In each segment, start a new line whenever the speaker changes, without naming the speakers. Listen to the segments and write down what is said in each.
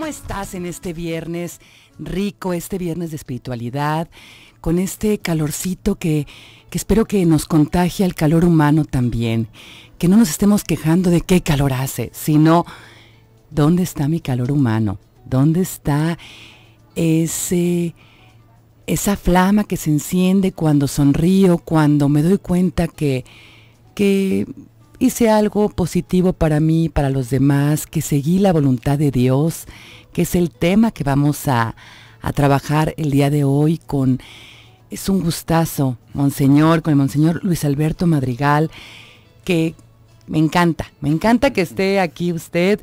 ¿Cómo estás en este viernes rico, este viernes de espiritualidad, con este calorcito que, espero que nos contagie el calor humano también? Que no nos estemos quejando de qué calor hace, sino dónde está mi calor humano, dónde está ese, esa flama que se enciende cuando sonrío, cuando me doy cuenta que, que hice algo positivo para mí, para los demás, que seguí la voluntad de Dios, que es el tema que vamos a, trabajar el día de hoy con... Es un gustazo, Monseñor, con el Monseñor Luis Alberto Madrigal, que me encanta, me encanta que esté aquí usted,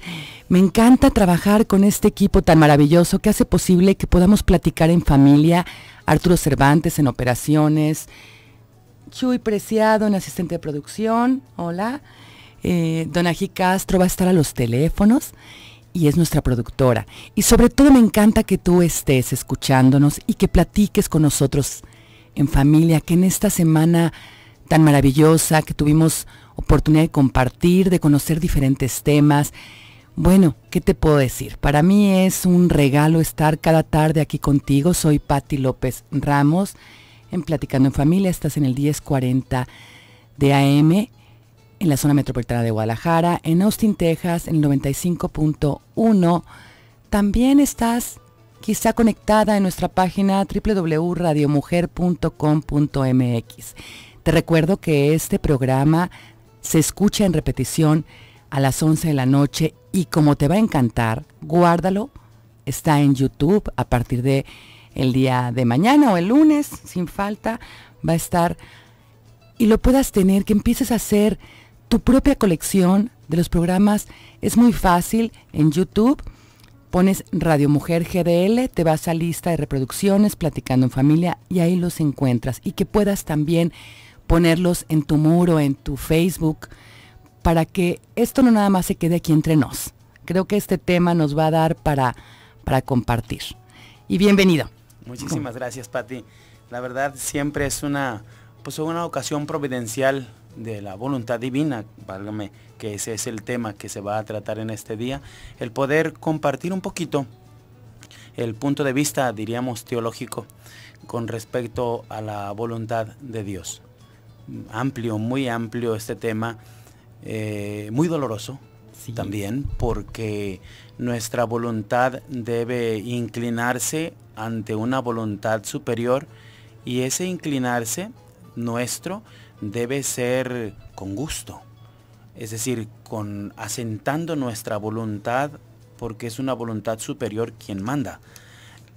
me encanta trabajar con este equipo tan maravilloso que hace posible que podamos platicar en familia, Arturo Cervantes en operaciones, Chuy Preciado un asistente de producción, hola. Eh, Donají Castro va a estar a los teléfonos y es nuestra productora. Y sobre todo me encanta que tú estés escuchándonos y que platiques con nosotros en familia, que en esta semana tan maravillosa que tuvimos oportunidad de compartir, de conocer diferentes temas. Bueno, ¿qué te puedo decir? Para mí es un regalo estar cada tarde aquí contigo. Soy Patti López Ramos en Platicando en Familia. Estás en el 1040 de AM en la zona metropolitana de Guadalajara, en Austin, Texas, en el 95.1. También estás quizá conectada en nuestra página www.radiomujer.com.mx. Te recuerdo que este programa se escucha en repetición a las 11 de la noche y como te va a encantar, guárdalo. Está en YouTube a partir de el día de mañana o el lunes, sin falta, va a estar y lo puedas tener, que empieces a hacer tu propia colección de los programas. Es muy fácil en YouTube. Pones Radio Mujer GDL, te vas a lista de reproducciones, platicando en familia, y ahí los encuentras. Y que puedas también ponerlos en tu muro, en tu Facebook, para que esto no nada más se quede aquí entre nos. Creo que este tema nos va a dar para, para compartir. Y bienvenido.
Muchísimas gracias, Pati. La verdad, siempre es una, pues, una ocasión providencial de la voluntad divina, válgame, que ese es el tema que se va a tratar en este día, el poder compartir un poquito el punto de vista, diríamos, teológico con respecto a la voluntad de Dios. Amplio, muy amplio este tema, eh, muy doloroso, también, porque nuestra voluntad debe inclinarse ante una voluntad superior y ese inclinarse nuestro debe ser con gusto, es decir, con asentando nuestra voluntad porque es una voluntad superior quien manda.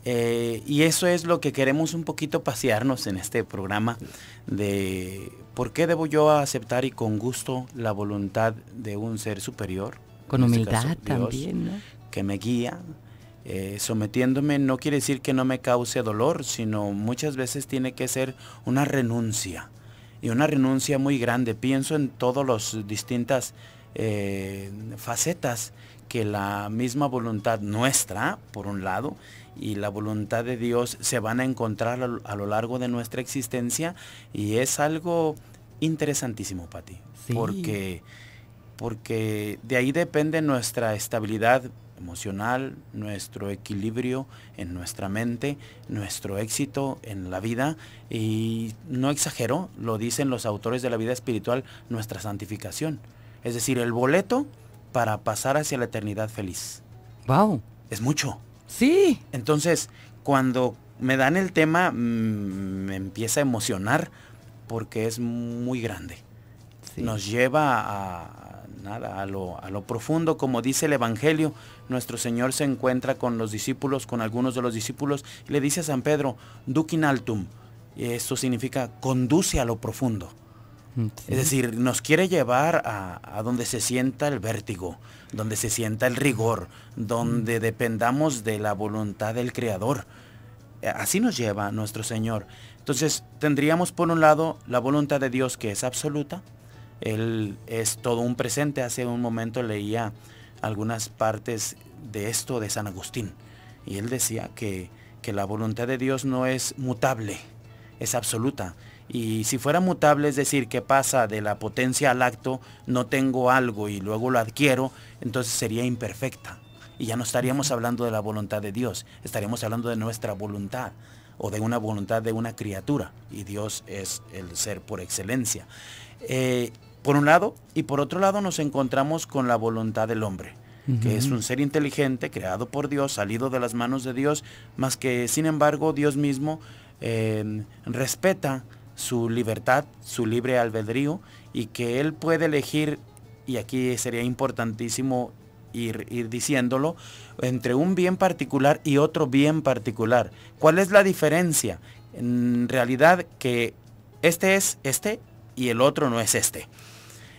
Eh, y eso es lo que queremos un poquito pasearnos en este programa de ¿Por qué debo yo aceptar y con gusto la voluntad de un ser superior? Con este humildad también, Que me guía. Eh, sometiéndome no quiere decir que no me cause dolor, sino muchas veces tiene que ser una renuncia. Y una renuncia muy grande. Pienso en todas las distintas eh, facetas que la misma voluntad nuestra, por un lado, y la voluntad de Dios se van a encontrar a lo largo de nuestra existencia y es algo interesantísimo, para ti Porque, porque de ahí depende nuestra estabilidad emocional, nuestro equilibrio en nuestra mente, nuestro éxito en la vida. Y no exagero, lo dicen los autores de la vida espiritual, nuestra santificación. Es decir, el boleto para pasar hacia la eternidad feliz. ¡Wow! Es mucho. Sí. Entonces, cuando me dan el tema, mm, me empieza a emocionar porque es muy grande. Nos lleva a, nada, a lo, profundo, como dice el Evangelio, nuestro Señor se encuentra con los discípulos, con algunos de los discípulos, y le dice a San Pedro, in altum, esto significa conduce a lo profundo. Mm, es decir, nos quiere llevar a, donde se sienta el vértigo, donde se sienta el rigor, donde mm. dependamos de la voluntad del Creador. Así nos lleva nuestro Señor. Entonces, tendríamos por un lado la voluntad de Dios que es absoluta. Él es todo un presente. Hace un momento leía algunas partes de esto de San Agustín. Y él decía que, la voluntad de Dios no es mutable, es absoluta. Y si fuera mutable, es decir, que pasa de la potencia al acto, no tengo algo y luego lo adquiero, entonces sería imperfecta. Y ya no estaríamos hablando de la voluntad de Dios, estaríamos hablando de nuestra voluntad o de una voluntad de una criatura, y Dios es el ser por excelencia. Eh, por un lado, y por otro lado nos encontramos con la voluntad del hombre, que es un ser inteligente, creado por Dios, salido de las manos de Dios, más que sin embargo Dios mismo eh, respeta su libertad, su libre albedrío, y que Él puede elegir, y aquí sería importantísimo ir, diciéndolo, entre un bien particular y otro bien particular. ¿Cuál es la diferencia? En realidad que este es este y el otro no es este.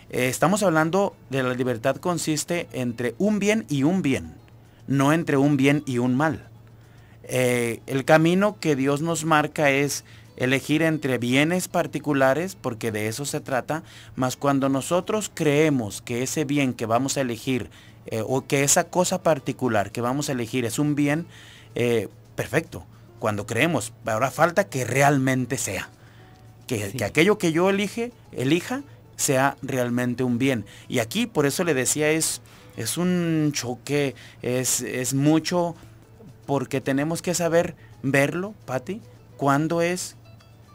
Eh, estamos hablando de la libertad consiste entre un bien y un bien, no entre un bien y un mal. Eh, el camino que Dios nos marca es elegir entre bienes particulares, porque de eso se trata, mas cuando nosotros creemos que ese bien que vamos a elegir eh, o que esa cosa particular que vamos a elegir es un bien eh, perfecto, cuando creemos, ahora falta que realmente sea, que, aquello que yo elige, elija sea realmente un bien. Y aquí, por eso le decía, es, es un choque, es, mucho, porque tenemos que saber verlo, Patti, cuando es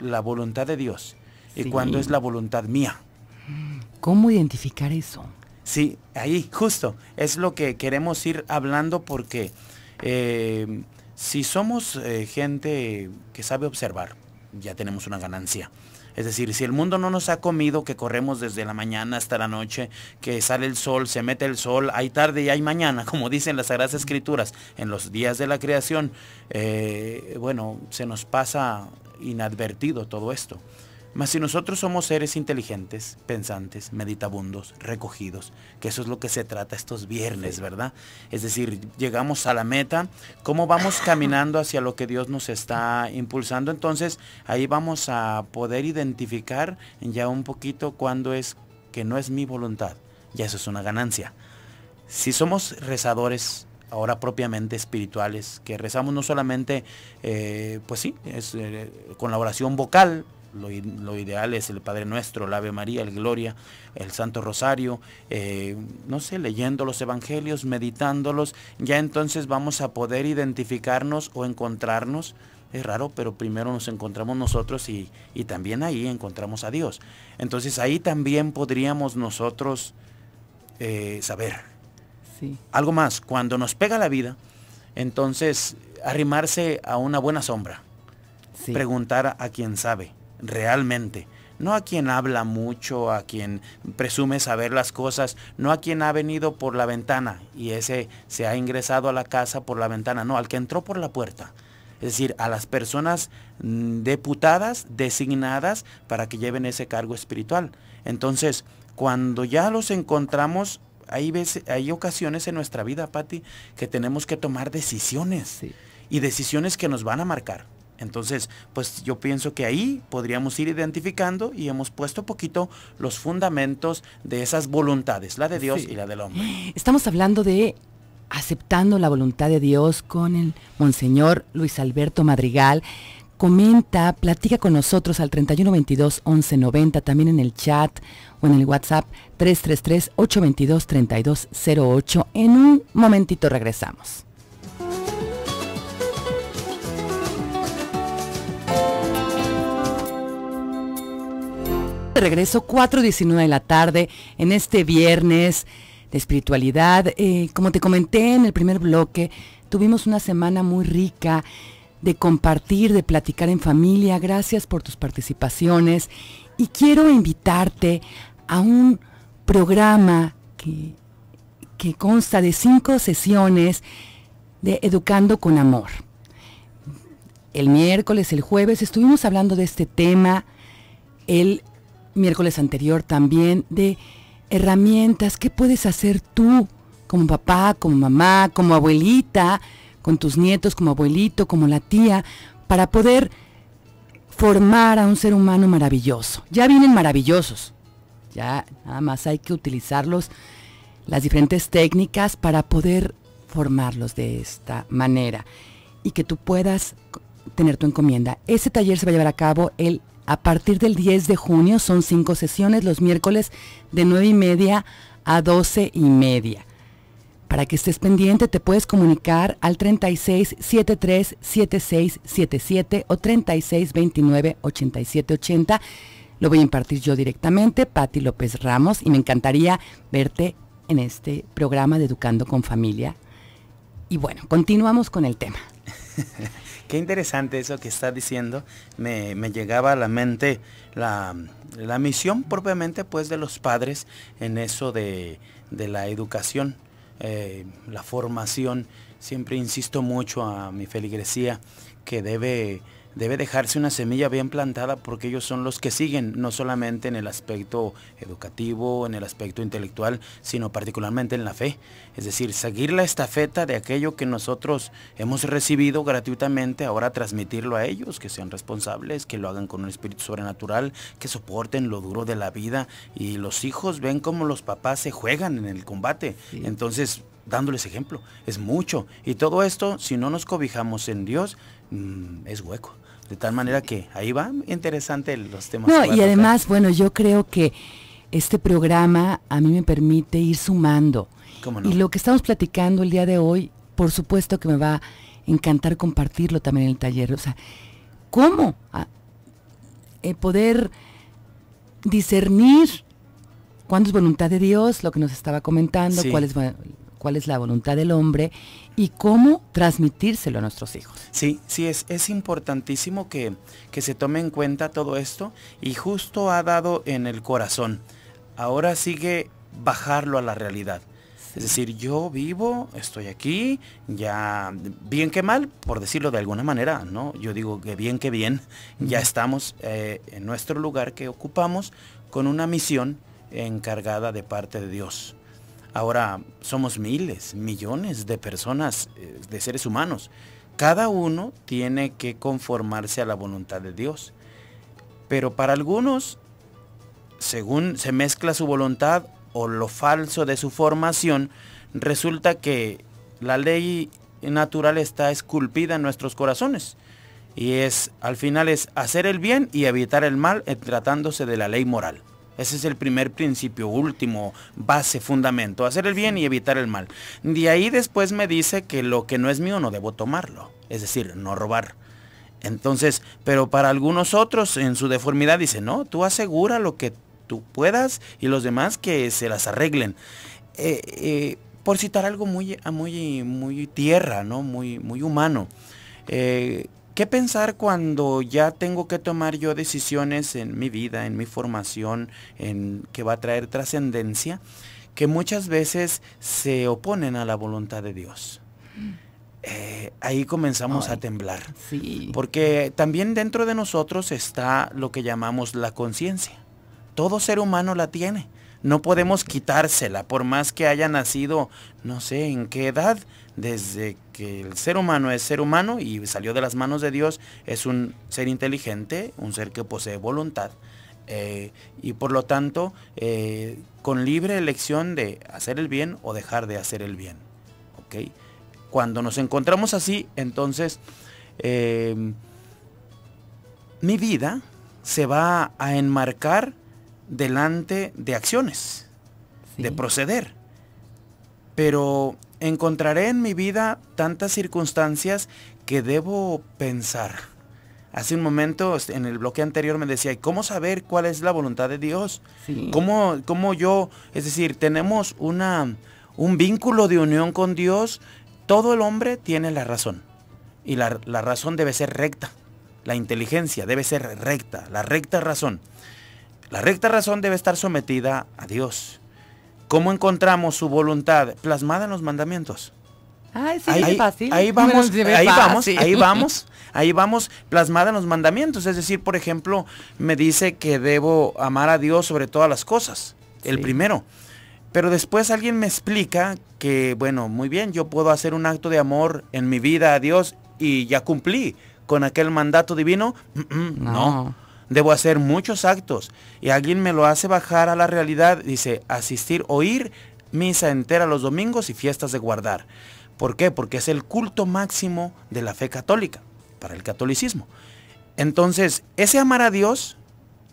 la voluntad de Dios y cuando es la voluntad mía.
¿Cómo identificar eso?
Sí, ahí, justo. Es lo que queremos ir hablando porque eh, si somos eh, gente que sabe observar, ya tenemos una ganancia. Es decir, si el mundo no nos ha comido, que corremos desde la mañana hasta la noche, que sale el sol, se mete el sol, hay tarde y hay mañana, como dicen las Sagradas Escrituras, en los días de la creación, eh, bueno, se nos pasa inadvertido todo esto. Mas si nosotros somos seres inteligentes, pensantes, meditabundos, recogidos, que eso es lo que se trata estos viernes, ¿verdad? Es decir, llegamos a la meta, ¿cómo vamos caminando hacia lo que Dios nos está impulsando? Entonces, ahí vamos a poder identificar ya un poquito cuándo es que no es mi voluntad. Ya eso es una ganancia. Si somos rezadores, ahora propiamente espirituales, que rezamos no solamente, eh, pues sí, es, eh, con la oración vocal, lo, ideal es el Padre Nuestro, el Ave María, el Gloria, el Santo Rosario, eh, no sé, leyendo los evangelios, meditándolos, ya entonces vamos a poder identificarnos o encontrarnos. Es raro, pero primero nos encontramos nosotros y, también ahí encontramos a Dios. Entonces ahí también podríamos nosotros eh, saber. Algo más, cuando nos pega la vida, entonces arrimarse a una buena sombra, preguntar a quien sabe realmente. No a quien habla mucho, a quien presume saber las cosas, no a quien ha venido por la ventana y ese se ha ingresado a la casa por la ventana, no, al que entró por la puerta. Es decir, a las personas mm, deputadas, designadas para que lleven ese cargo espiritual. Entonces, cuando ya los encontramos hay, veces, hay ocasiones en nuestra vida, Patti, que tenemos que tomar decisiones. Y decisiones que nos van a marcar. Entonces, pues yo pienso que ahí podríamos ir identificando y hemos puesto poquito los fundamentos de esas voluntades, la de Dios y la del hombre.
Estamos hablando de aceptando la voluntad de Dios con el Monseñor Luis Alberto Madrigal. Comenta, platica con nosotros al 3122-1190, también en el chat o en el WhatsApp 333-822-3208. En un momentito regresamos. De regreso, 4.19 de la tarde, en este viernes de espiritualidad. Eh, como te comenté en el primer bloque, tuvimos una semana muy rica de compartir, de platicar en familia. Gracias por tus participaciones. Y quiero invitarte a un programa que, que consta de cinco sesiones de Educando con Amor. El miércoles, el jueves, estuvimos hablando de este tema, el miércoles anterior también de herramientas que puedes hacer tú como papá, como mamá, como abuelita, con tus nietos, como abuelito, como la tía, para poder formar a un ser humano maravilloso. Ya vienen maravillosos. Ya nada más hay que utilizarlos las diferentes técnicas para poder formarlos de esta manera y que tú puedas tener tu encomienda. Ese taller se va a llevar a cabo el a partir del 10 de junio. Son cinco sesiones los miércoles de 9 y media a 12 y media. Para que estés pendiente, te puedes comunicar al 36 73 76 o 36 29 87 80. Lo voy a impartir yo directamente, Patti López Ramos, y me encantaría verte en este programa de Educando con Familia. Y bueno, continuamos con el tema.
Qué interesante eso que está diciendo. Me, llegaba a la mente la, misión propiamente pues de los padres en eso de, la educación, eh, la formación. Siempre insisto mucho a mi feligresía que debe debe dejarse una semilla bien plantada porque ellos son los que siguen, no solamente en el aspecto educativo, en el aspecto intelectual, sino particularmente en la fe. Es decir, seguir la estafeta de aquello que nosotros hemos recibido gratuitamente, ahora transmitirlo a ellos, que sean responsables, que lo hagan con un espíritu sobrenatural, que soporten lo duro de la vida y los hijos ven cómo los papás se juegan en el combate. Entonces, dándoles ejemplo, es mucho. Y todo esto, si no nos cobijamos en Dios, mm, es hueco. De tal manera que ahí va interesante los temas. No, y además,
bueno, yo creo que este programa a mí me permite ir sumando. ¿Cómo Y lo que estamos platicando el día de hoy, por supuesto que me va a encantar compartirlo también en el taller. O sea, ¿cómo ah, eh, poder discernir cuándo es voluntad de Dios, lo que nos estaba comentando, cuáles cuál es cuál es la voluntad del hombre y cómo transmitírselo a nuestros hijos.
Sí, sí, es, es importantísimo que, se tome en cuenta todo esto y justo ha dado en el corazón. Ahora sigue bajarlo a la realidad. Es decir, yo vivo, estoy aquí, ya bien que mal, por decirlo de alguna manera, ¿no? Yo digo que bien que bien, ya estamos eh, en nuestro lugar que ocupamos con una misión encargada de parte de Dios. Ahora somos miles, millones de personas, eh, de seres humanos. Cada uno tiene que conformarse a la voluntad de Dios. Pero para algunos, según se mezcla su voluntad o lo falso de su formación, resulta que la ley natural está esculpida en nuestros corazones. Y es, al final es hacer el bien y evitar el mal eh, tratándose de la ley moral. Ese es el primer principio, último, base, fundamento, hacer el bien y evitar el mal. De ahí después me dice que lo que no es mío no debo tomarlo, es decir, no robar. Entonces, pero para algunos otros en su deformidad dice, no, tú asegura lo que tú puedas y los demás que se las arreglen. Eh, eh, por citar algo muy, muy, muy tierra, ¿no? muy, muy humano. Eh, ¿Qué pensar cuando ya tengo que tomar yo decisiones en mi vida, en mi formación, en que va a traer trascendencia, que muchas veces se oponen a la voluntad de Dios? Mm. Eh, ahí comenzamos a temblar. Sí. Porque también dentro de nosotros está lo que llamamos la conciencia. Todo ser humano la tiene. No podemos quitársela, por más que haya nacido, no sé en qué edad, desde que el ser humano es ser humano y salió de las manos de Dios, es un ser inteligente, un ser que posee voluntad. Eh, y por lo tanto, eh, con libre elección de hacer el bien o dejar de hacer el bien. ¿okay? Cuando nos encontramos así, entonces eh, mi vida se va a enmarcar delante de acciones, de proceder. Pero encontraré en mi vida tantas circunstancias que debo pensar. Hace un momento, en el bloque anterior me decía, ¿cómo saber cuál es la voluntad de Dios? ¿Cómo, yo, es decir, tenemos una, un vínculo de unión con Dios? Todo el hombre tiene la razón. Y la razón debe ser recta. La inteligencia debe ser recta, la recta razón. La recta razón debe estar sometida a Dios. ¿Cómo encontramos su voluntad plasmada en los mandamientos?
ahí, fácil. Ahí vamos, ahí vamos, ahí vamos,
ahí vamos plasmada en los mandamientos. Es decir, por ejemplo, me dice que debo amar a Dios sobre todas las cosas, el primero. Pero después alguien me explica que, bueno, muy bien, yo puedo hacer un acto de amor en mi vida a Dios y ya cumplí con aquel mandato divino.
Mm, mm, no.
Debo hacer muchos actos y alguien me lo hace bajar a la realidad, dice, asistir, oír misa entera los domingos y fiestas de guardar. ¿Por qué? Porque es el culto máximo de la fe católica, para el catolicismo. Entonces, ese amar a Dios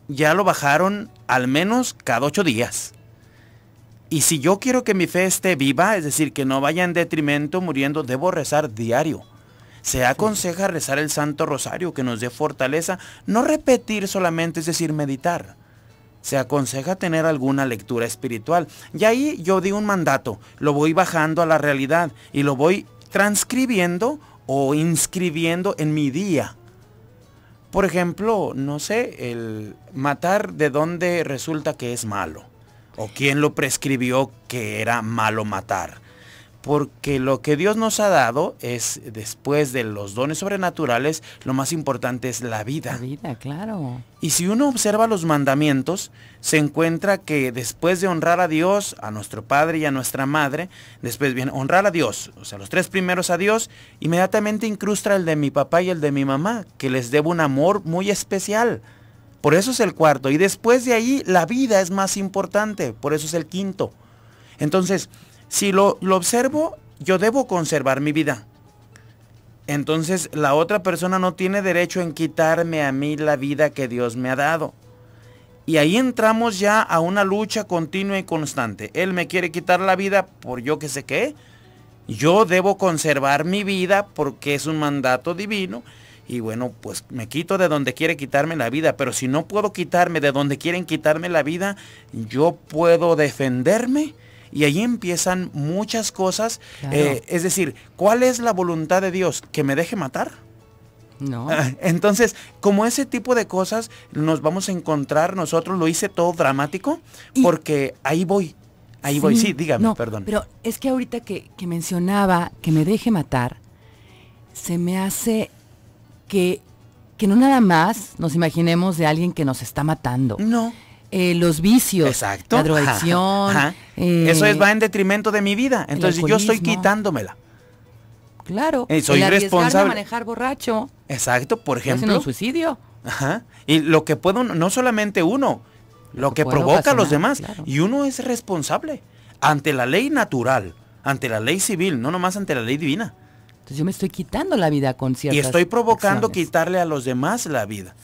ya lo bajaron al menos cada ocho días. Y si yo quiero que mi fe esté viva, es decir, que no vaya en detrimento muriendo, debo rezar diario. Se aconseja rezar el Santo Rosario que nos dé fortaleza, no repetir solamente, es decir, meditar. Se aconseja tener alguna lectura espiritual. Y ahí yo di un mandato, lo voy bajando a la realidad y lo voy transcribiendo o inscribiendo en mi día. Por ejemplo, no sé, el matar de dónde resulta que es malo. O quién lo prescribió que era malo matar porque lo que Dios nos ha dado es, después de los dones sobrenaturales, lo más importante es la vida. La vida, claro. Y si uno observa los mandamientos, se encuentra que después de honrar a Dios, a nuestro Padre y a nuestra Madre, después viene honrar a Dios, o sea, los tres primeros a Dios, inmediatamente incrustra el de mi papá y el de mi mamá, que les debo un amor muy especial. Por eso es el cuarto. Y después de ahí, la vida es más importante, por eso es el quinto. Entonces, si lo, observo, yo debo conservar mi vida. Entonces la otra persona no tiene derecho en quitarme a mí la vida que Dios me ha dado. Y ahí entramos ya a una lucha continua y constante. Él me quiere quitar la vida por yo que sé qué. Yo debo conservar mi vida porque es un mandato divino. Y bueno, pues me quito de donde quiere quitarme la vida. Pero si no puedo quitarme de donde quieren quitarme la vida, yo puedo defenderme y ahí empiezan muchas cosas. Eh, es decir, ¿cuál es la voluntad de Dios? ¿Que me deje matar? No. Ah, entonces, como ese tipo de cosas nos vamos a encontrar, nosotros lo hice todo dramático, porque ahí voy, ahí voy, sí, dígame, perdón. Pero
es que ahorita que, mencionaba que me deje matar, se me hace que que no nada más nos imaginemos de alguien que nos está matando. No. Eh, los vicios, Exacto. la drogadicción. Eh, Eso es, va en
detrimento de mi vida. Entonces yo estoy quitándomela.
Claro. Y eh, soy manejar borracho.
Exacto, por ejemplo. suicidio. Ajá. Y lo que puedo, no solamente uno, lo, que, provoca a los demás. Y uno es responsable ante la ley natural, ante la ley civil, no nomás ante la ley divina.
Entonces yo me estoy quitando la vida con ciertas Y estoy provocando
quitarle a los demás la vida.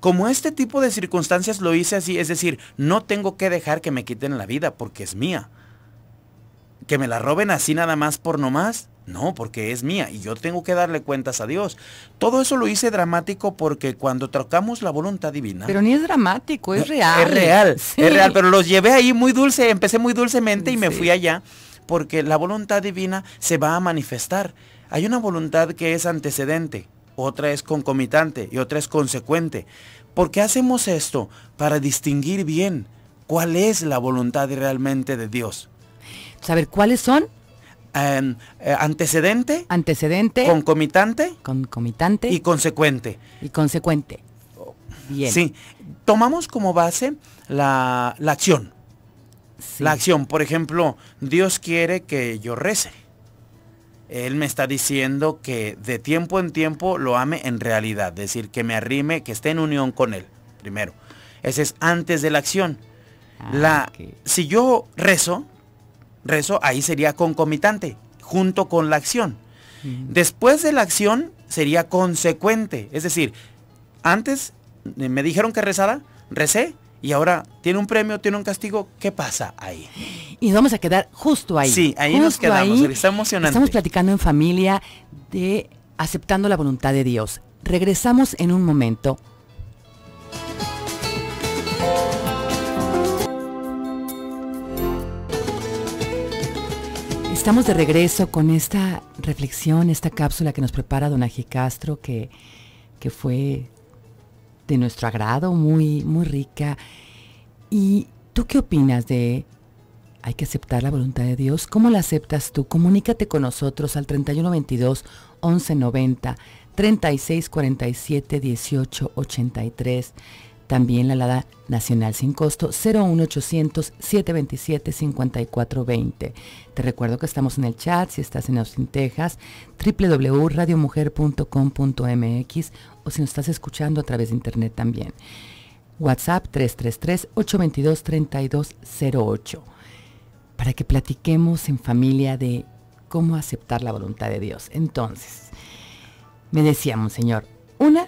Como este tipo de circunstancias lo hice así, es decir, no tengo que dejar que me quiten la vida porque es mía. Que me la roben así nada más por nomás. No, porque es mía y yo tengo que darle cuentas a Dios. Todo eso lo hice dramático porque cuando trocamos la voluntad divina. Pero
ni es dramático, es real. Es real, es real, pero
los llevé ahí muy dulce, empecé muy dulcemente y me fui allá porque la voluntad divina se va a manifestar. Hay una voluntad que es antecedente, otra es concomitante y otra es consecuente. ¿Por qué hacemos esto? Para distinguir bien cuál es la voluntad realmente de Dios. Saber cuáles son. Em, eh, antecedente. Antecedente. Concomitante. Concomitante. Y consecuente. Y consecuente. Bien. Sí. Tomamos como base la, acción. La acción. Por ejemplo, Dios quiere que yo rece él me está diciendo que de tiempo en tiempo lo ame en realidad, es decir, que me arrime, que esté en unión con él, primero. Ese es antes de la acción. Ah, la, Si yo rezo, rezo ahí sería concomitante, junto con la acción. Después de la acción sería consecuente, es decir, antes eh, me dijeron que rezara, recé, y ahora tiene un premio, tiene un castigo, ¿qué pasa ahí?
Y nos vamos a quedar
justo ahí. Sí, ahí nos quedamos, está emocionante. Estamos
platicando en familia de aceptando la voluntad de Dios. Regresamos en un momento. Estamos de regreso con esta reflexión, esta cápsula que nos prepara Don Aji Castro, que, que fue de nuestro agrado, muy, muy rica. ¿Y tú qué opinas de hay que aceptar la voluntad de Dios? ¿Cómo la aceptas tú? Comunícate con nosotros al 3122 1190 3647 1883. También la Lada Nacional sin costo 01800-727-5420. Te recuerdo que estamos en el chat si estás en Austin, Texas, www.radiomujer.com.mx o si nos estás escuchando a través de internet también. WhatsApp 333-822-3208 para que platiquemos en familia de cómo aceptar la voluntad de Dios. Entonces, me decía, señor
una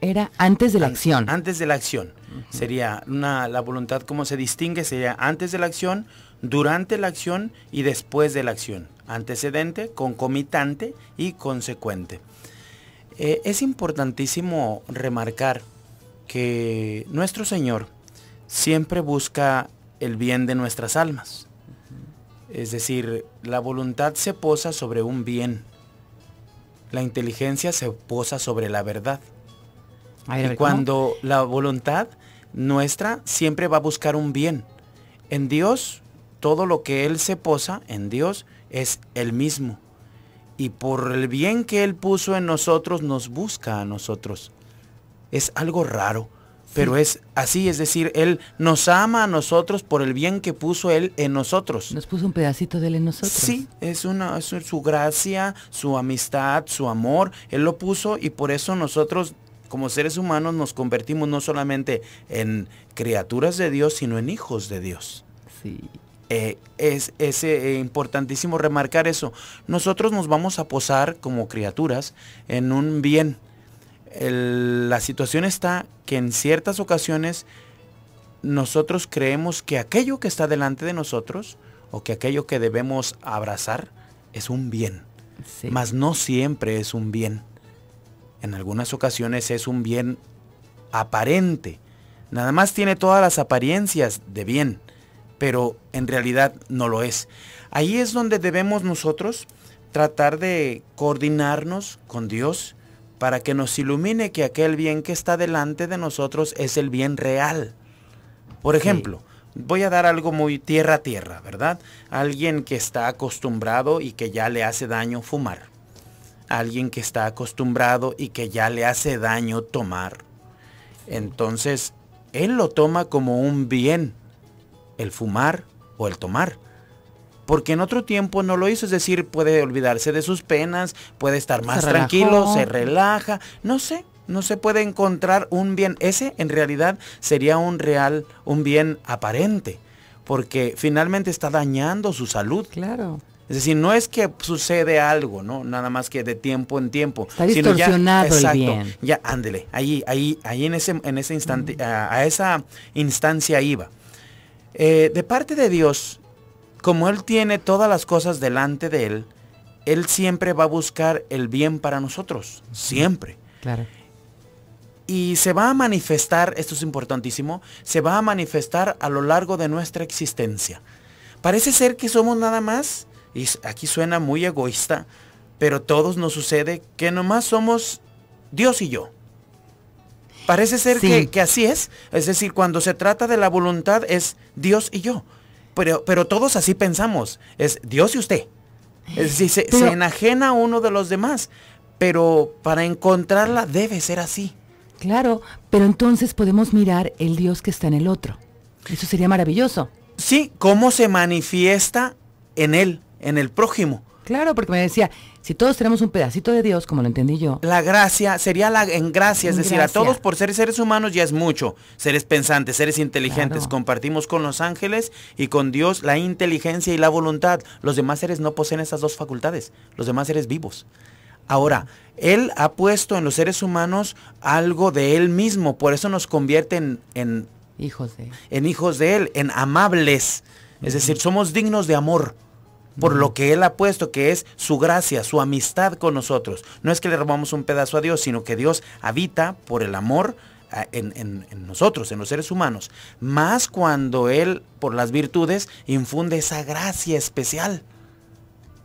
era antes de la acción. Antes de la acción. Sería la voluntad, como se distingue, sería antes de la acción, durante la acción y después de la acción. Antecedente, concomitante y consecuente. Eh, es importantísimo remarcar que nuestro Señor siempre busca el bien de nuestras almas. Es decir, la voluntad se posa sobre un bien. La inteligencia se posa sobre la verdad y cuando la voluntad nuestra siempre va a buscar un bien. En Dios, todo lo que Él se posa, en Dios, es Él mismo. Y por el bien que Él puso en nosotros, nos busca a nosotros. Es algo raro, pero es así. Es decir, Él nos ama a nosotros por el bien que puso Él en nosotros. Nos
puso un pedacito de Él en nosotros. Sí,
es, una, es su gracia, su amistad, su amor. Él lo puso y por eso nosotros como seres humanos nos convertimos no solamente en criaturas de Dios, sino en hijos de Dios. Sí. Eh, es, eh, importantísimo remarcar eso. Nosotros nos vamos a posar como criaturas en un bien. la situación está que en ciertas ocasiones nosotros creemos que aquello que está delante de nosotros o que aquello que debemos abrazar es un bien. Mas no siempre es un bien en algunas ocasiones es un bien aparente. Nada más tiene todas las apariencias de bien, pero en realidad no lo es. Ahí es donde debemos nosotros tratar de coordinarnos con Dios para que nos ilumine que aquel bien que está delante de nosotros es el bien real. Por ejemplo, voy a dar algo muy tierra a tierra, ¿verdad? Alguien que está acostumbrado y que ya le hace daño fumar alguien que está acostumbrado y que ya le hace daño tomar. Entonces, él lo toma como un bien, el fumar o el tomar. Porque en otro tiempo no lo hizo, es decir, puede olvidarse de sus penas, puede estar más tranquilo, se relaja, no sé, no se puede encontrar un bien. Ese en realidad sería un real, un bien aparente, porque finalmente está dañando su salud. Claro. Es decir, no es que sucede algo, ¿no? Nada más que de tiempo en tiempo. Está ya, el bien. Ya, ándele, ahí, ahí, ahí en ese, en ese instante, a, esa instancia iba. Eh, de parte de Dios, como Él tiene todas las cosas delante de Él, Él siempre va a buscar el bien para nosotros, siempre. Claro. Y se va a manifestar, esto es importantísimo, se va a manifestar a lo largo de nuestra existencia. Parece ser que somos nada más y aquí suena muy egoísta, pero a todos nos sucede que nomás somos Dios y yo. Parece ser que, así es. Es decir, cuando se trata de la voluntad es Dios y yo. Pero, pero todos así pensamos. Es Dios y usted. Es decir, se enajena uno de los demás. Pero para encontrarla debe ser así. Claro, pero entonces
podemos mirar el Dios que está en el otro. Eso sería maravilloso.
Sí, cómo se manifiesta en él en el prójimo. Claro, porque me decía, si todos tenemos un pedacito de Dios, como lo entendí yo. La gracia sería la en gracia, es decir, a todos por ser seres humanos ya es mucho. Seres pensantes, seres inteligentes, compartimos con los ángeles y con Dios la inteligencia y la voluntad. Los demás seres no poseen esas dos facultades, los demás seres vivos. Ahora, Él ha puesto en los seres humanos algo de Él mismo, por eso nos convierte en, hijos, de él. en hijos de Él, en amables. Es decir, somos dignos de amor por lo que Él ha puesto, que es su gracia, su amistad con nosotros. No es que le robamos un pedazo a Dios, sino que Dios habita por el amor ah, en, nosotros, en los seres humanos. Más cuando Él, por las virtudes, infunde esa gracia especial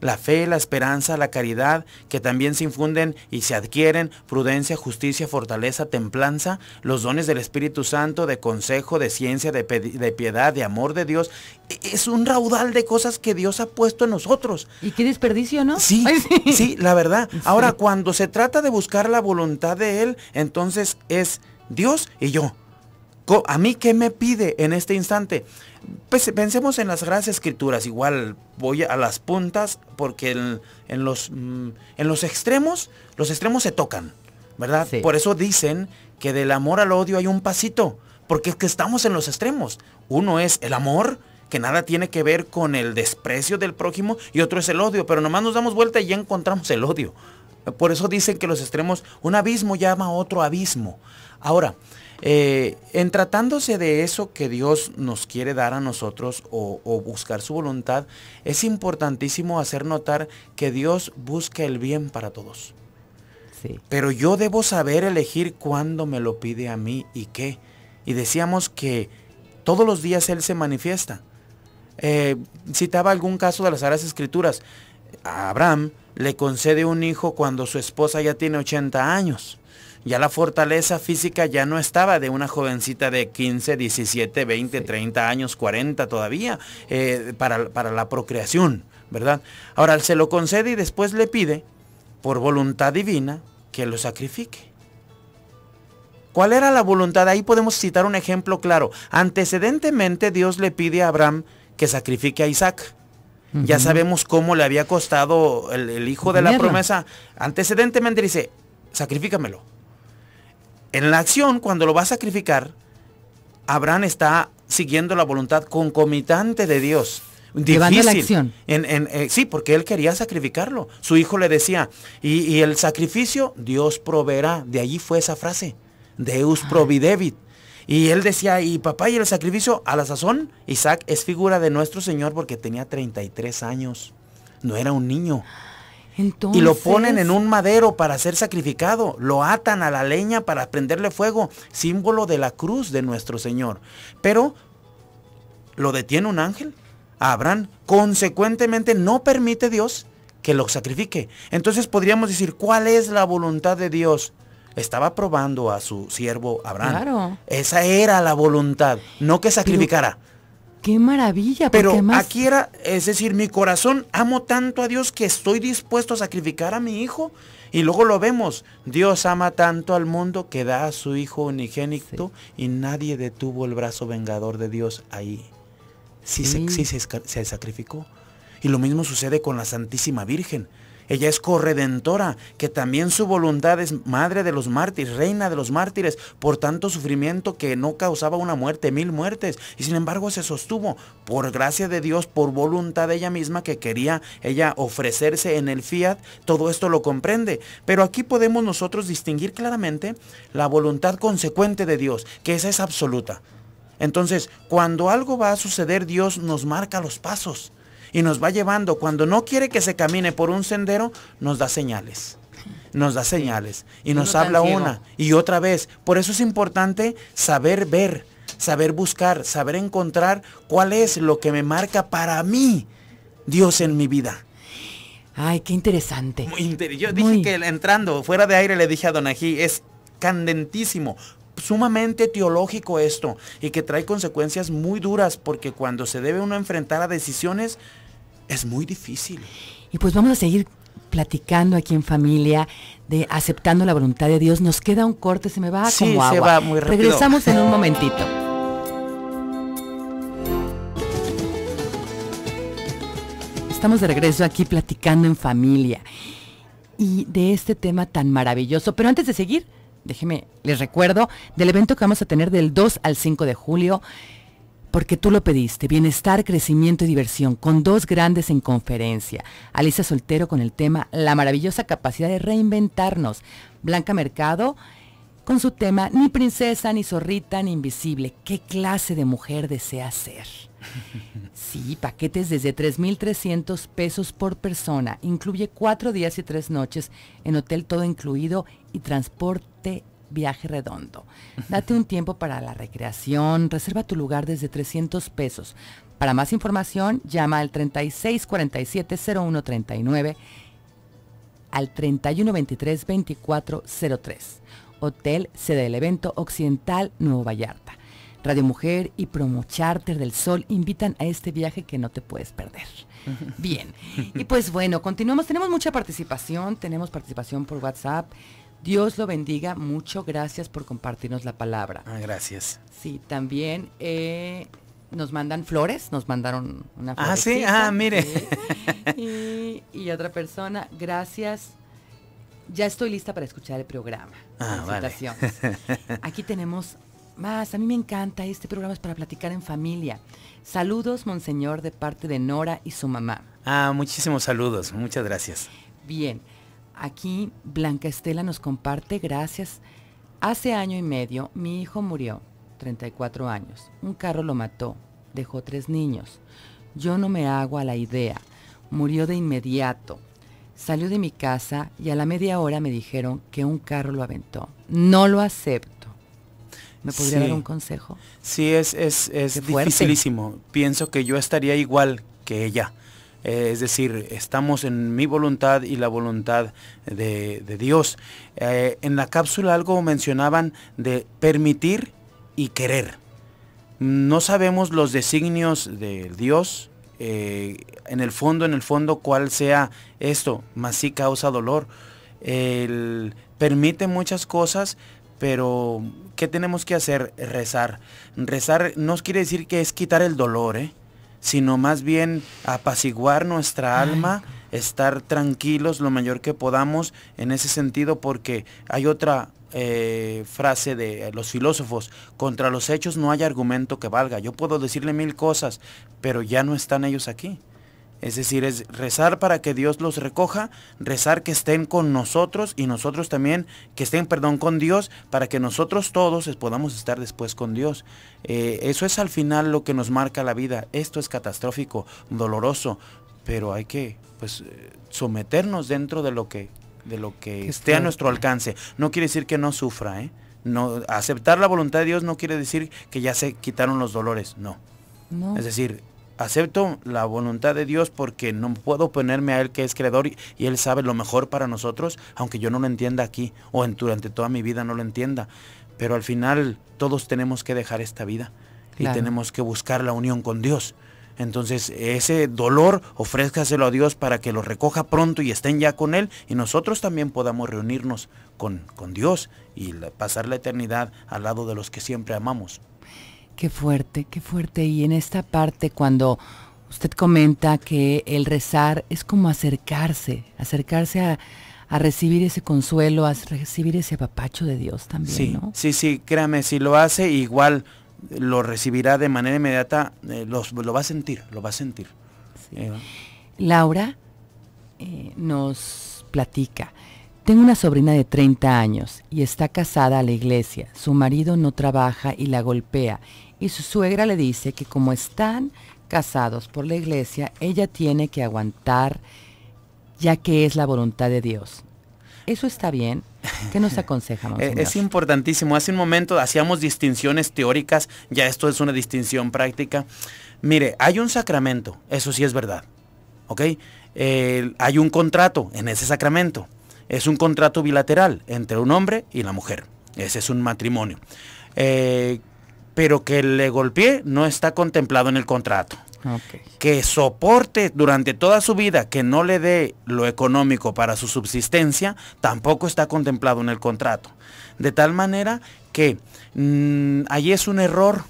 la fe, la esperanza, la caridad, que también se infunden y se adquieren, prudencia, justicia, fortaleza, templanza, los dones del Espíritu Santo, de consejo, de ciencia, de, piedad, de amor de Dios. E-, es un raudal de cosas que Dios ha puesto en nosotros. Y qué desperdicio, ¿no? Sí, sí. la verdad. Ahora, cuando se trata de buscar la voluntad de Él, entonces es Dios y yo. ¿A mí qué me pide en este instante? Pues, pensemos en las grandes Escrituras, igual voy a las puntas porque en, los, mm, en los, extremos, los extremos se tocan, ¿verdad? Por eso dicen que del amor al odio hay un pasito, porque es que estamos en los extremos. Uno es el amor, que nada tiene que ver con el desprecio del prójimo, y otro es el odio, pero nomás nos damos vuelta y ya encontramos el odio. Por eso dicen que los extremos, un abismo llama a otro abismo. Ahora, eh, en tratándose de eso que Dios nos quiere dar a nosotros o, buscar su voluntad, es importantísimo hacer notar que Dios busca el bien para todos. Pero yo debo saber elegir cuándo me lo pide a mí y qué. Y decíamos que todos los días Él se manifiesta. Eh, citaba algún caso de las Sagradas Escrituras. A Abraham le concede un hijo cuando su esposa ya tiene 80 años ya la fortaleza física ya no estaba de una jovencita de 15, 17, 20, 30 años, 40 todavía, eh, para, la procreación, ¿verdad? Ahora se lo concede y después le pide, por voluntad divina, que lo sacrifique. ¿Cuál era la voluntad? Ahí podemos citar un ejemplo claro. Antecedentemente Dios le pide a Abraham que sacrifique a Isaac. Ya sabemos cómo le había costado el, el hijo de la promesa. Antecedentemente dice, sacrifícamelo. En la acción, cuando lo va a sacrificar, Abraham está siguiendo la voluntad concomitante de Dios. Difícil. acción. Eh, sí, porque él quería sacrificarlo. Su hijo le decía, y, el sacrificio Dios proveerá. De allí fue esa frase, Deus providevit. Y él decía, y papá, y el sacrificio a la sazón, Isaac es figura de nuestro Señor porque tenía 33 años. No era un niño.
Y lo ponen en un
madero para ser sacrificado, lo atan a la leña para prenderle fuego, símbolo de la cruz de nuestro Señor. Pero lo detiene un ángel Abraham, consecuentemente no permite Dios que lo sacrifique. Entonces podríamos decir, ¿cuál es la voluntad de Dios? Estaba probando a su siervo Abraham. Esa era la voluntad, no que sacrificara. Qué maravilla. Pero aquí era, es decir, mi corazón amo tanto a Dios que estoy dispuesto a sacrificar a mi hijo. Y luego lo vemos, Dios ama tanto al mundo que da a su hijo unigénito y nadie detuvo el brazo vengador de Dios ahí. Sí, Se, se sacrificó. Y lo mismo sucede con la Santísima Virgen. Ella es corredentora, que también su voluntad es madre de los mártires, reina de los mártires, por tanto sufrimiento que no causaba una muerte, mil muertes. Y sin embargo se sostuvo, por gracia de Dios, por voluntad de ella misma que quería ella ofrecerse en el fiat. Todo esto lo comprende. Pero aquí podemos nosotros distinguir claramente la voluntad consecuente de Dios, que esa es absoluta. Entonces, cuando algo va a suceder, Dios nos marca los pasos y nos va llevando. Cuando no quiere que se camine por un sendero, nos da señales. Nos da señales y nos habla una y otra vez. Por eso es importante saber ver, saber buscar, saber encontrar cuál es lo que me marca para mí Dios en mi vida. Ay, qué interesante. Yo dije que entrando fuera de aire le dije a Donají, es candentísimo, sumamente teológico esto y que trae consecuencias muy duras porque cuando se debe uno enfrentar a decisiones, es muy difícil.
Y pues vamos a seguir platicando aquí en familia de aceptando la voluntad de Dios. Nos queda un corte, se me va como agua. va muy rápido. Regresamos en un momentito. Estamos de regreso aquí platicando en familia y de este tema tan maravilloso. Pero antes de seguir, déjeme, les recuerdo del evento que vamos a tener del 2 al 5 de julio porque tú lo pediste, bienestar, crecimiento y diversión, con dos grandes en conferencia. Alicia Soltero con el tema La maravillosa capacidad de reinventarnos. Blanca Mercado con su tema Ni princesa, ni zorrita, ni invisible. ¿Qué clase de mujer desea ser? Sí, paquetes desde 3.300 pesos por persona. Incluye cuatro días y tres noches en hotel todo incluido y transporte viaje redondo. Date un tiempo para la recreación, reserva tu lugar desde 300 pesos. Para más información, llama al 3647-0139 al 3123-2403. Hotel Sede del Evento Occidental Nuevo Vallarta. Radio Mujer y Promo Charter del Sol invitan a este viaje que no te puedes perder. Bien, y pues bueno, continuamos. Tenemos mucha participación, tenemos participación por WhatsApp. Dios lo bendiga mucho. Gracias por compartirnos la palabra. Ah,
gracias.
Sí, también eh, nos mandan flores. Nos mandaron una flor. Ah, sí, ah, mire. Y, y, otra persona, gracias. Ya estoy lista para escuchar el programa. Ah, vale. Aquí tenemos más. A mí me encanta. Este programa es para platicar en familia. Saludos, Monseñor, de parte de Nora y su mamá.
Ah, muchísimos saludos. Muchas gracias.
Bien. Aquí Blanca Estela nos comparte, gracias. Hace año y medio mi hijo murió, 34 años. Un carro lo mató, dejó tres niños. Yo no me hago a la idea. Murió de inmediato. Salió de mi casa y a la media hora me dijeron que un carro lo aventó. No lo acepto. ¿Me podría dar un
consejo? Sí, es, es, es dificilísimo. Pienso que yo estaría igual que ella. Eh, es decir, estamos en mi voluntad y la voluntad de, Dios. Eh, en la cápsula algo mencionaban de permitir y querer. No sabemos los designios de Dios, eh, en el fondo, en el fondo, cuál sea esto, mas sí causa dolor. Él permite muchas cosas, pero ¿qué tenemos que hacer? Rezar. Rezar no quiere decir que es quitar el dolor, ¿eh? sino más bien apaciguar nuestra alma, estar tranquilos lo mayor que podamos en ese sentido, porque hay otra eh, frase de los filósofos, contra los hechos no hay argumento que valga. Yo puedo decirle mil cosas, pero ya no están ellos aquí. Es decir, es rezar para que Dios los recoja, rezar que estén con nosotros y nosotros también, que estén, perdón, con Dios, para que nosotros todos podamos estar después con Dios. Eh, eso es al final lo que nos marca la vida. Esto es catastrófico, doloroso, pero hay que pues, eh, someternos dentro de lo que, de lo que, esté a nuestro alcance. No quiere decir que no sufra, ¿eh? No, aceptar la voluntad de Dios no quiere decir que ya se quitaron los dolores, no. no. Es decir, acepto la voluntad de Dios porque no puedo ponerme a Él que es creador y, Él sabe lo mejor para nosotros, aunque yo no lo entienda aquí o en, durante toda mi vida no lo entienda. Pero al final todos tenemos que dejar esta vida y tenemos que buscar la unión con Dios. Entonces ese dolor ofrézcaselo a Dios para que lo recoja pronto y estén ya con Él y nosotros también podamos reunirnos con, Dios y pasar la eternidad al lado de los que siempre amamos.
Qué fuerte, qué fuerte. Y en esta parte cuando usted comenta que el rezar es como acercarse, acercarse a, recibir ese consuelo, a recibir ese apapacho de Dios también. Sí, ¿no?
sí, sí, créame, si lo hace igual lo recibirá de manera inmediata, eh, lo va a sentir, lo va a sentir.
Laura eh, nos platica, tengo una sobrina de 30 años y está casada a la iglesia, su marido no trabaja y la golpea y su suegra le dice que como están casados por la iglesia, ella tiene que aguantar ya que es la voluntad de Dios. ¿Eso está bien? ¿Qué nos aconseja, eh, Es
importantísimo. Hace un momento hacíamos distinciones teóricas, ya esto es una distinción práctica. Mire, hay un sacramento, eso sí es verdad, ¿ok? hay un contrato en ese sacramento. Es un contrato bilateral entre un hombre y la mujer. Ese es un matrimonio. Eh, pero que le golpee no está contemplado en el contrato. Que soporte durante toda su vida, que no le dé lo económico para su subsistencia, tampoco está contemplado en el contrato. De tal manera que mm, ahí allí es un error,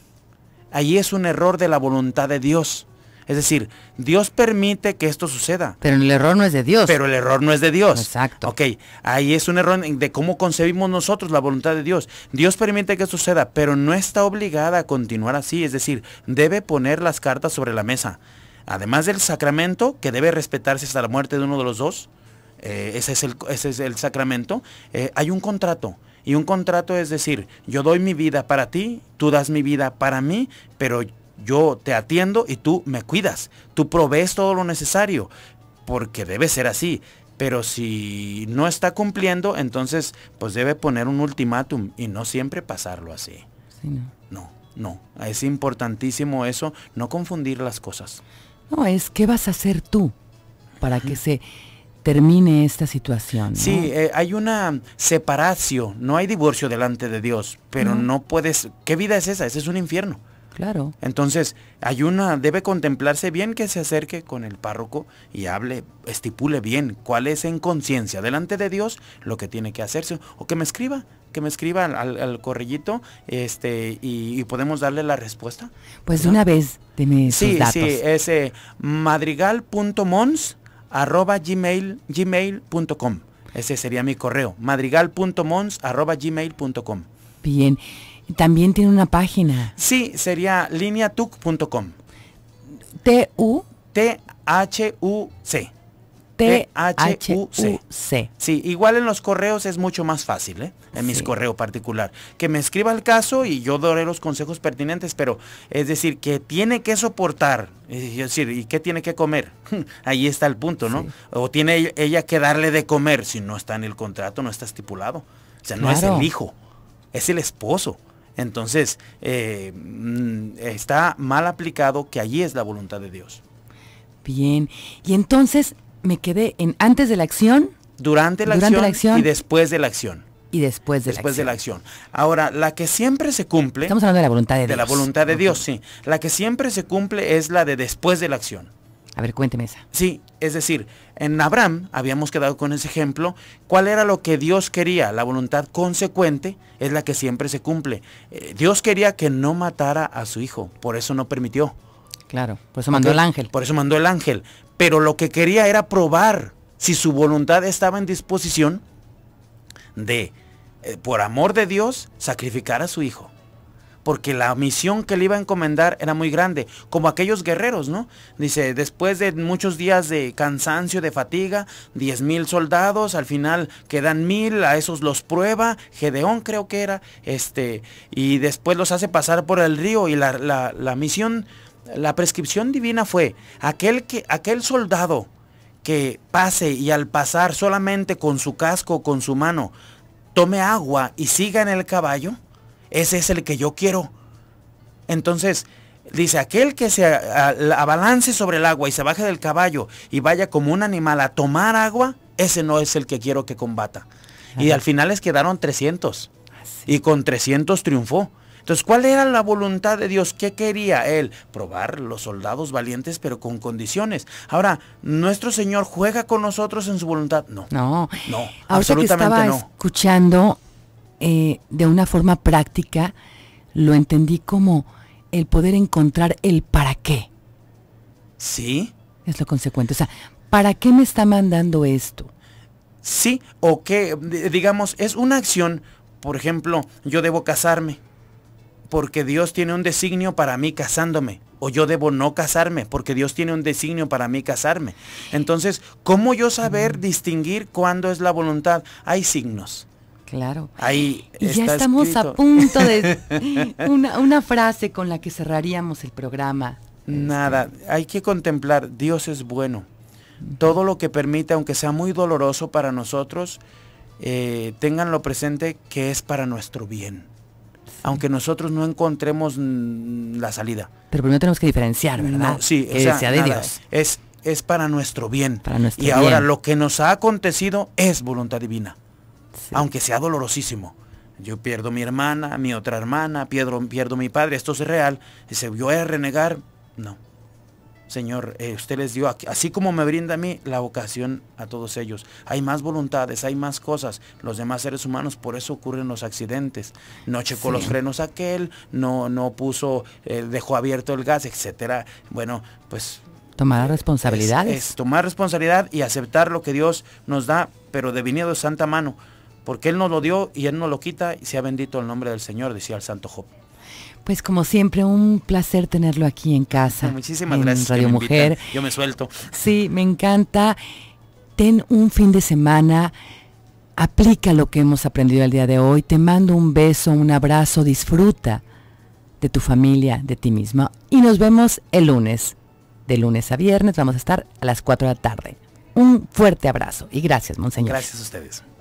ahí es un error de la voluntad de Dios. Es decir, Dios permite que esto suceda. Pero el error no es de Dios. Pero el error no es de Dios. Exacto. Ok, ahí es un error de cómo concebimos nosotros la voluntad de Dios. Dios permite que suceda, pero no está obligada a continuar así. Es decir, debe poner las cartas sobre la mesa. Además del sacramento, que debe respetarse hasta la muerte de uno de los dos, eh, ese, es el, ese, es el, sacramento, eh, hay un contrato. Y un contrato es decir, yo doy mi vida para ti, tú das mi vida para mí, pero yo te atiendo y tú me cuidas. Tú provees todo lo necesario, porque debe ser así. Pero si no está cumpliendo, entonces pues debe poner un ultimátum y no siempre pasarlo así. no. no, no. Es importantísimo eso, no confundir las cosas.
No, es qué vas a hacer tú para que se termine esta situación. Sí,
eh, hay una separación, no hay divorcio delante de Dios, pero no puedes, ¿qué vida es esa? Ese es un infierno. Claro. Entonces, hay una, debe contemplarse bien que se acerque con el párroco y hable, estipule bien cuál es en conciencia delante de Dios lo que tiene que hacerse. O que me escriba, que me escriba al, al, correllito este, y, podemos darle la respuesta. Pues de una
vez, deme sí, sus datos. Sí,
es eh, madrigal.mons arroba gmail, gmail.com. Ese sería mi correo, madrigal.mons arroba gmail.com.
Bien. También tiene una página.
Sí, sería lineatuc.com. T-U. T-H-U-C. T-H-U-C. Sí, igual en los correos es mucho más fácil, ¿eh? En mis correos particular. Que me escriba el caso y yo daré los consejos pertinentes, pero es decir, que tiene que soportar, es decir, ¿y qué tiene que comer? Ahí está el punto, ¿no? O tiene ella que darle de comer si no está en el contrato, no está estipulado. O sea, no es el hijo, es el esposo. Entonces, eh, mm, está mal aplicado que allí es la voluntad de Dios. Bien, y entonces
me quedé en antes de la acción.
Durante la, acción, y después de la acción. Y después de la acción. de la acción. Ahora, la que siempre se cumple... Estamos hablando de la voluntad de, Dios. De la voluntad de Dios, sí. La que siempre se cumple es la de después de la acción. A ver, cuénteme esa. Sí, es decir, en Abraham habíamos quedado con ese ejemplo, ¿cuál era lo que Dios quería? La voluntad consecuente es la que siempre se cumple. Eh, Dios quería que no matara a su hijo, por eso no permitió. Claro, por eso mandó el ángel. Por eso mandó el ángel. Pero lo que quería era probar si su voluntad estaba en disposición de, eh, por amor de Dios, sacrificar a su hijo porque la misión que le iba a encomendar era muy grande, como aquellos guerreros, ¿no? Dice, después de muchos días de cansancio, de fatiga, 10 mil soldados, al final quedan mil, a esos los prueba, Gedeón creo que era, este, y después los hace pasar por el río y la, la misión, la prescripción divina fue, aquel, que, aquel soldado, que pase y al pasar solamente con su casco, con su mano, tome agua y siga en el caballo, ese es el que yo quiero. Entonces, dice, aquel que se abalance sobre el agua y se baje del caballo y vaya como un animal a tomar agua, ese no es el que quiero que combata. Y al final les quedaron 300. Ah, y con 300 triunfó. Entonces, ¿cuál era la voluntad de Dios? ¿Qué quería Él? Probar los soldados valientes, pero con condiciones. Ahora, ¿nuestro Señor juega con nosotros en su voluntad? No.
No. No,
absolutamente que no.
Escuchando, eh, de una forma práctica, lo entendí como el poder encontrar el para qué. Sí. Es lo consecuente. O sea, ¿para qué me está mandando esto?
Sí, o qué digamos, es una acción, por ejemplo, yo debo casarme, porque Dios tiene un designio para mí casándome, o yo debo no casarme, porque Dios tiene un designio para mí casarme. Entonces, ¿cómo yo saber mm. distinguir cuándo es la voluntad? Hay signos. Claro. Ahí ya estamos a punto de una,
frase con la que cerraríamos el programa.
Nada, este. hay que contemplar, Dios es bueno. Todo lo que permite, aunque sea muy doloroso para nosotros, eh, tenganlo presente que es para nuestro bien. Aunque nosotros no encontremos la salida.
Pero primero tenemos que diferenciar, ¿verdad? sí, sea, de Dios.
Es, es para nuestro bien. y ahora lo que nos ha acontecido es voluntad divina aunque sea dolorosísimo. Yo pierdo mi hermana, mi otra hermana, pierdo, pierdo mi padre, esto es real. Y yo voy a renegar. No. Señor, eh, usted les dio, así como me brinda a mí, la ocasión a todos ellos. Hay más voluntades, hay más cosas. Los demás seres humanos, por eso ocurren los accidentes. No checó los frenos aquel, no, no puso, eh, dejó abierto el gas, etcétera. Bueno, pues Tomar responsabilidades. tomar responsabilidad y aceptar lo que Dios nos da, pero de vinido de santa mano porque Él nos lo dio y Él nos lo quita y sea bendito el nombre del Señor, decía el santo Job.
Pues como siempre, un placer tenerlo aquí en casa. Muchísimas gracias. Radio Mujer. Yo me suelto. Sí, me encanta. Ten un fin de semana. Aplica lo que hemos aprendido el día de hoy. Te mando un beso, un abrazo. Disfruta de tu familia, de ti misma. Y nos vemos el lunes. De lunes a viernes vamos a estar a las 4 de la tarde. Un fuerte abrazo y gracias, Monseñor. Gracias
a ustedes.